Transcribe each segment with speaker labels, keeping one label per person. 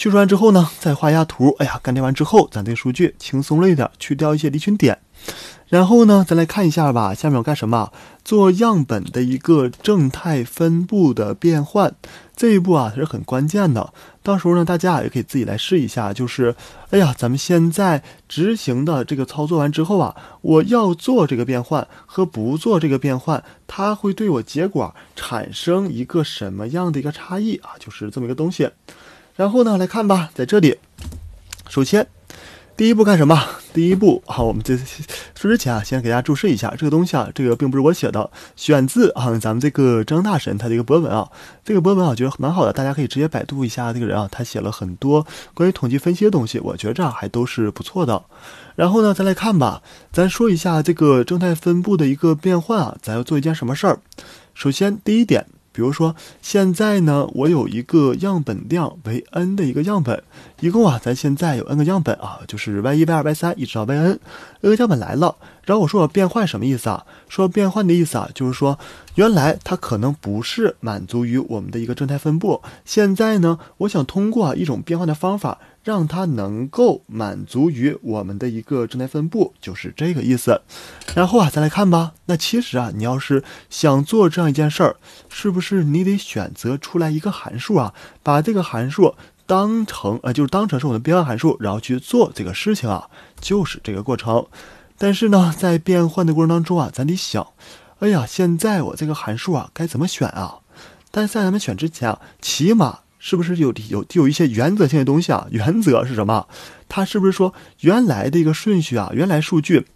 Speaker 1: 去除完之后呢，再画一下图。哎呀，干掉完之后，咱这个数据轻松了一点，去掉一些离群点。然后呢，咱来看一下吧。下面我干什么？做样本的一个正态分布的变换。这一步啊，它是很关键的。到时候呢，大家也可以自己来试一下。就是，哎呀，咱们现在执行的这个操作完之后啊，我要做这个变换和不做这个变换，它会对我结果产生一个什么样的一个差异啊？就是这么一个东西。然后呢，来看吧，在这里，首先第一步干什么？第一步，好，我们这说之前啊，先给大家注释一下这个东西啊，这个并不是我写的，选自啊，咱们这个张大神他的一个博文啊，这个博文啊，我觉得蛮好的，大家可以直接百度一下这个人啊，他写了很多关于统计分析的东西，我觉着还都是不错的。然后呢，再来看吧，咱说一下这个正态分布的一个变换啊，咱要做一件什么事儿？首先第一点。比如说，现在呢，我有一个样本量为 n 的一个样本，一共啊，咱现在有 n 个样本啊，就是 y 一、y 二、y 三一直到 y n，n 个样本来了。然后我说我变换什么意思啊？说变换的意思啊，就是说原来它可能不是满足于我们的一个正态分布，现在呢，我想通过一种变换的方法，让它能够满足于我们的一个正态分布，就是这个意思。然后啊，再来看吧。那其实啊，你要是想做这样一件事儿，是不是你得选择出来一个函数啊？把这个函数当成呃，就是当成是我的变换函数，然后去做这个事情啊，就是这个过程。但是呢，在变换的过程当中啊，咱得想，哎呀，现在我这个函数啊，该怎么选啊？但是在咱们选之前啊，起码是不是有有有一些原则性的东西啊？原则是什么？它是不是说原来的一个顺序啊，原来数据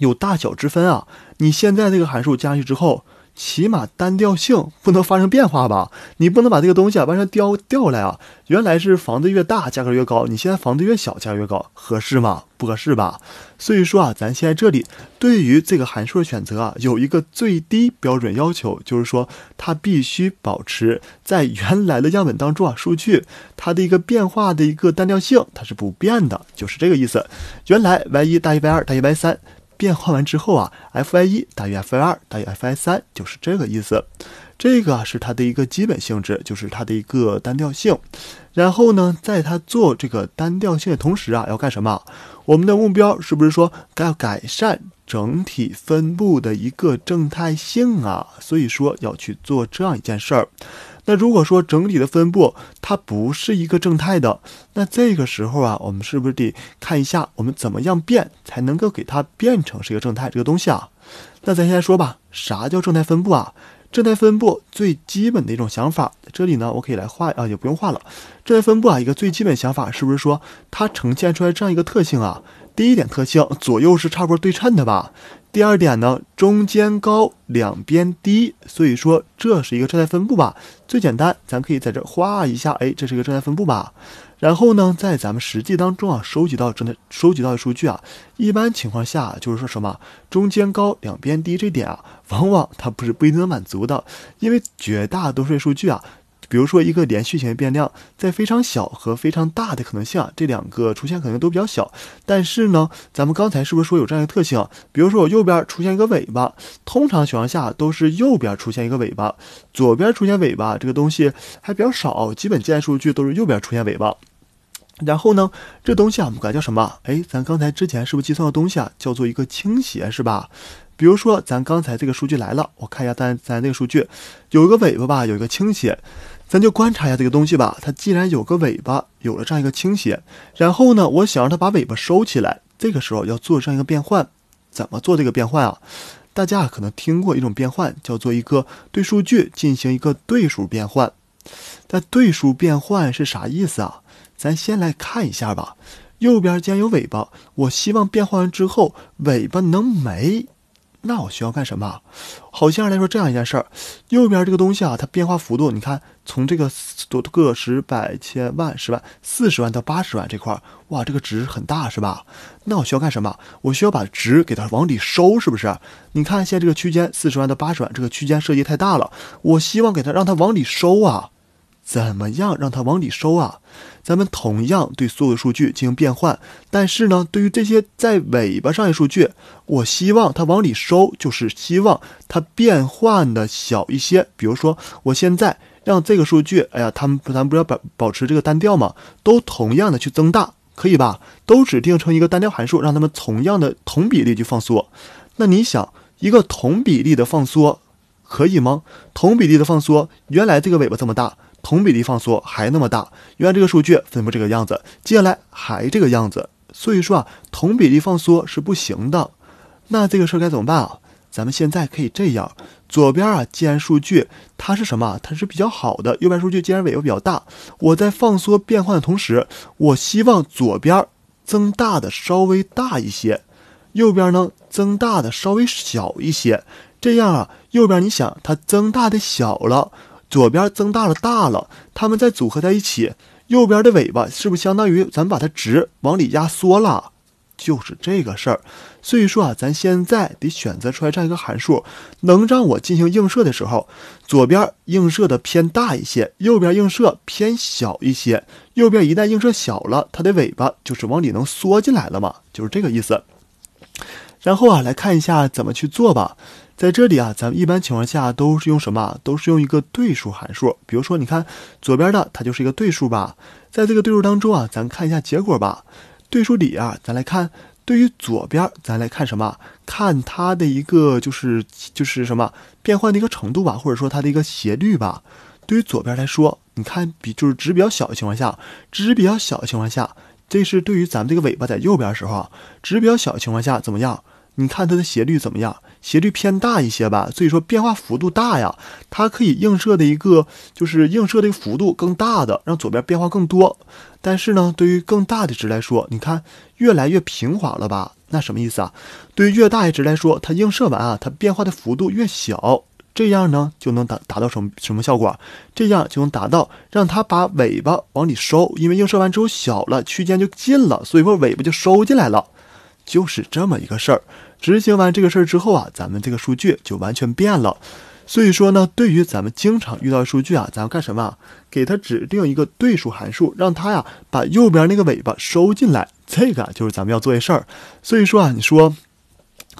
Speaker 1: 有大小之分啊？你现在这个函数加上去之后。起码单调性不能发生变化吧？你不能把这个东西啊往上调调来啊！原来是房子越大价格越高，你现在房子越小价格越高，合适吗？不合适吧。所以说啊，咱现在这里对于这个函数的选择啊，有一个最低标准要求，就是说它必须保持在原来的样本当中啊，数据它的一个变化的一个单调性它是不变的，就是这个意思。原来 y 一大于 y 二大于 y 三。变化完之后啊，f i 一大于 f i 二大于 f i 三，就是这个意思。这个是它的一个基本性质，就是它的一个单调性。然后呢，在它做这个单调性的同时啊，要干什么？我们的目标是不是说该要改善？整体分布的一个正态性啊，所以说要去做这样一件事儿。那如果说整体的分布它不是一个正态的，那这个时候啊，我们是不是得看一下我们怎么样变才能够给它变成是一个正态这个东西啊？那咱先说吧，啥叫正态分布啊？正态分布最基本的一种想法，这里呢我可以来画啊，也不用画了。正态分布啊，一个最基本想法是不是说它呈现出来这样一个特性啊？第一点特性，左右是差不多对称的吧。第二点呢，中间高，两边低，所以说这是一个正态分布吧。最简单，咱可以在这画一下，哎，这是一个正态分布吧。然后呢，在咱们实际当中啊，收集到正态，收集到的数据啊，一般情况下就是说什么，中间高，两边低，这点啊，往往它不是不一定能满足的，因为绝大多数数据啊。比如说一个连续型的变量，在非常小和非常大的可能性啊，这两个出现可能都比较小。但是呢，咱们刚才是不是说有这样一个特性？比如说我右边出现一个尾巴，通常情况下都是右边出现一个尾巴，左边出现尾巴这个东西还比较少，基本建数据都是右边出现尾巴。然后呢，这东西啊，我们管叫什么？哎，咱刚才之前是不是计算的东西啊，叫做一个倾斜，是吧？比如说咱刚才这个数据来了，我看一下咱咱那个数据，有一个尾巴吧，有一个倾斜。咱就观察一下这个东西吧，它既然有个尾巴，有了这样一个倾斜，然后呢，我想让它把尾巴收起来，这个时候要做这样一个变换，怎么做这个变换啊？大家可能听过一种变换，叫做一个对数据进行一个对数变换，但对数变换是啥意思啊？咱先来看一下吧，右边既然有尾巴，我希望变换完之后尾巴能没。那我需要干什么？好像来说这样一件事儿，右边这个东西啊，它变化幅度，你看从这个多个十百千万十万四十万到八十万这块儿，哇，这个值很大是吧？那我需要干什么？我需要把值给它往里收，是不是？你看现在这个区间，四十万到八十万这个区间设计太大了，我希望给它让它往里收啊。怎么样让它往里收啊？咱们同样对所有的数据进行变换，但是呢，对于这些在尾巴上的数据，我希望它往里收，就是希望它变换的小一些。比如说，我现在让这个数据，哎呀，他们咱们不要保保持这个单调嘛，都同样的去增大，可以吧？都指定成一个单调函数，让他们同样的同比例去放缩。那你想，一个同比例的放缩，可以吗？同比例的放缩，原来这个尾巴这么大。同比例放缩还那么大，原来这个数据分布这个样子，接下来还这个样子，所以说啊同比例放缩是不行的。那这个事儿该怎么办啊？咱们现在可以这样，左边啊既然数据它是什么，它是比较好的，右边数据既然尾巴比较大，我在放缩变换的同时，我希望左边增大的稍微大一些，右边呢增大的稍微小一些，这样啊右边你想它增大的小了。左边增大了，大了，它们再组合在一起。右边的尾巴是不是相当于咱把它直往里压缩了？就是这个事儿。所以说啊，咱现在得选择出来这样一个函数，能让我进行映射的时候，左边映射的偏大一些，右边映射偏小一些。右边一旦映射小了，它的尾巴就是往里能缩进来了嘛？就是这个意思。然后啊，来看一下怎么去做吧。在这里啊，咱们一般情况下都是用什么？都是用一个对数函数。比如说，你看左边的，它就是一个对数吧。在这个对数当中啊，咱看一下结果吧。对数里啊，咱来看。对于左边，咱来看什么？看它的一个就是就是什么变换的一个程度吧，或者说它的一个斜率吧。对于左边来说，你看比就是值比较小的情况下，值比较小的情况下，这是对于咱们这个尾巴在右边的时候，值比较小的情况下怎么样？你看它的斜率怎么样？斜率偏大一些吧，所以说变化幅度大呀。它可以映射的一个就是映射的幅度更大的，让左边变化更多。但是呢，对于更大的值来说，你看越来越平滑了吧？那什么意思啊？对于越大值来说，它映射完啊，它变化的幅度越小，这样呢就能达达到什么什么效果？这样就能达到让它把尾巴往里收，因为映射完之后小了，区间就近了，所以说尾巴就收进来了。就是这么一个事儿，执行完这个事儿之后啊，咱们这个数据就完全变了。所以说呢，对于咱们经常遇到的数据啊，咱要干什么？给它指定一个对数函数，让它呀把右边那个尾巴收进来。这个就是咱们要做的事儿。所以说啊，你说，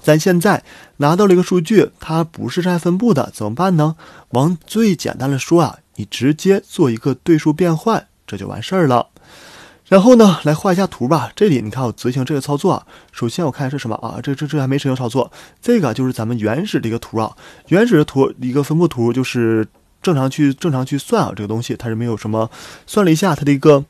Speaker 1: 咱现在拿到了一个数据，它不是正态分布的，怎么办呢？往最简单的说啊，你直接做一个对数变换，这就完事儿了。然后呢，来画一下图吧。这里你看，我执行这个操作。首先，我看是什么啊？这这这还没执行操作。这个就是咱们原始的一个图啊，原始的图一个分布图，就是正常去正常去算啊，这个东西它是没有什么。算了一下，它的一个。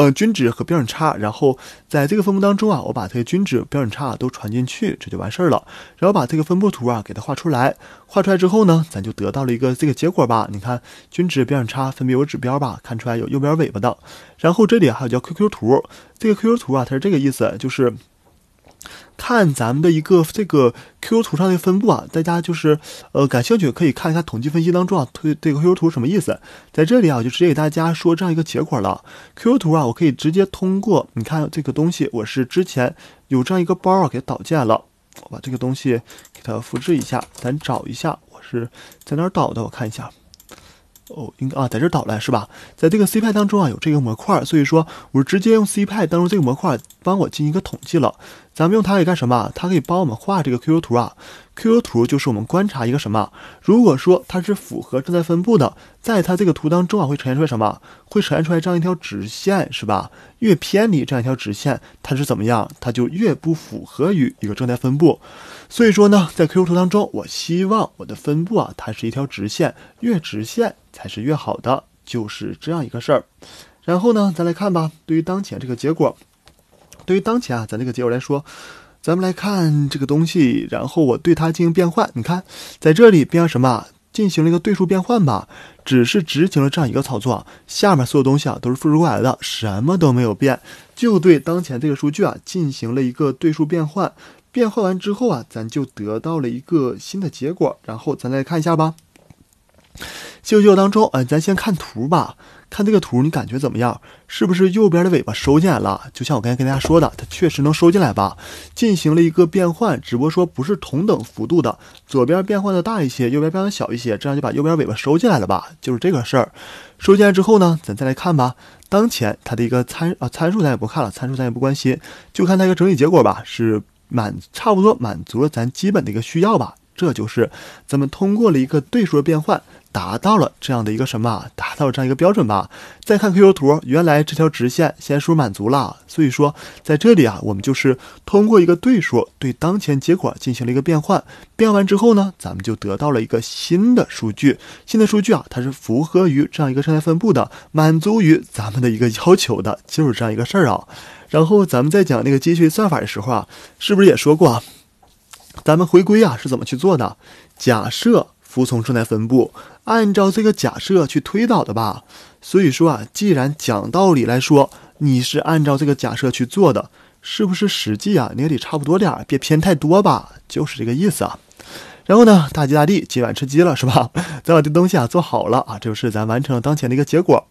Speaker 1: 呃，均值和标准差，然后在这个分布当中啊，我把这个均值、标准差都传进去，这就完事儿了。然后把这个分布图啊，给它画出来。画出来之后呢，咱就得到了一个这个结果吧。你看，均值、标准差分别有指标吧，看出来有右边尾巴的。然后这里还有叫 QQ 图，这个 QQ 图啊，它是这个意思，就是。看咱们的一个这个 QQ 图上的分布啊，大家就是呃感兴趣可以看一下统计分析当中啊，推这个 QQ 图什么意思？在这里啊，我就直接给大家说这样一个结果了。QQ 图啊，我可以直接通过你看这个东西，我是之前有这样一个包啊，给导进了。我把这个东西给它复制一下，咱找一下我是在哪导的，我看一下。哦，应该啊，在这导来是吧？在这个 C 派当中啊，有这个模块，所以说我是直接用 C 派当中这个模块帮我进行一个统计了。咱们用它来干什么？它可以帮我们画这个 QQ 图啊。QQ 图就是我们观察一个什么？如果说它是符合正态分布的，在它这个图当中啊，会呈现出来什么？会呈现出来这样一条直线，是吧？越偏离这样一条直线，它是怎么样？它就越不符合于一个正态分布。所以说呢，在 QQ 图当中，我希望我的分布啊，它是一条直线，越直线。才是越好的，就是这样一个事儿。然后呢，咱来看吧。对于当前这个结果，对于当前啊，咱这个结果来说，咱们来看这个东西。然后我对它进行变换，你看，在这里变成什么？进行了一个对数变换吧，只是执行了这样一个操作。下面所有东西啊都是复制过来的，什么都没有变，就对当前这个数据啊进行了一个对数变换。变换完之后啊，咱就得到了一个新的结果。然后咱来看一下吧。效果当中，哎，咱先看图吧。看这个图，你感觉怎么样？是不是右边的尾巴收进来了？就像我刚才跟大家说的，它确实能收进来吧？进行了一个变换，只不过说不是同等幅度的，左边变换的大一些，右边变换小一些，这样就把右边尾巴收进来了吧？就是这个事儿。收进来之后呢，咱再来看吧。当前它的一个参啊参数咱也不看了，参数咱也不关心，就看它一个整体结果吧，是满差不多满足了咱基本的一个需要吧？这就是咱们通过了一个对数的变换，达到了这样的一个什么，达到了这样一个标准吧。再看 Q-Q 图，原来这条直线不是满足了，所以说在这里啊，我们就是通过一个对数对当前结果进行了一个变换，变完之后呢，咱们就得到了一个新的数据，新的数据啊，它是符合于这样一个正态分布的，满足于咱们的一个要求的，就是这样一个事儿啊。然后咱们在讲那个机器算法的时候啊，是不是也说过？咱们回归啊是怎么去做的？假设服从正态分布，按照这个假设去推导的吧。所以说啊，既然讲道理来说，你是按照这个假设去做的，是不是实际啊你也得差不多点儿，别偏太多吧，就是这个意思啊。然后呢，大吉大利，今晚吃鸡了是吧？咱把这东西啊做好了啊，这就是咱完成了当前的一个结果。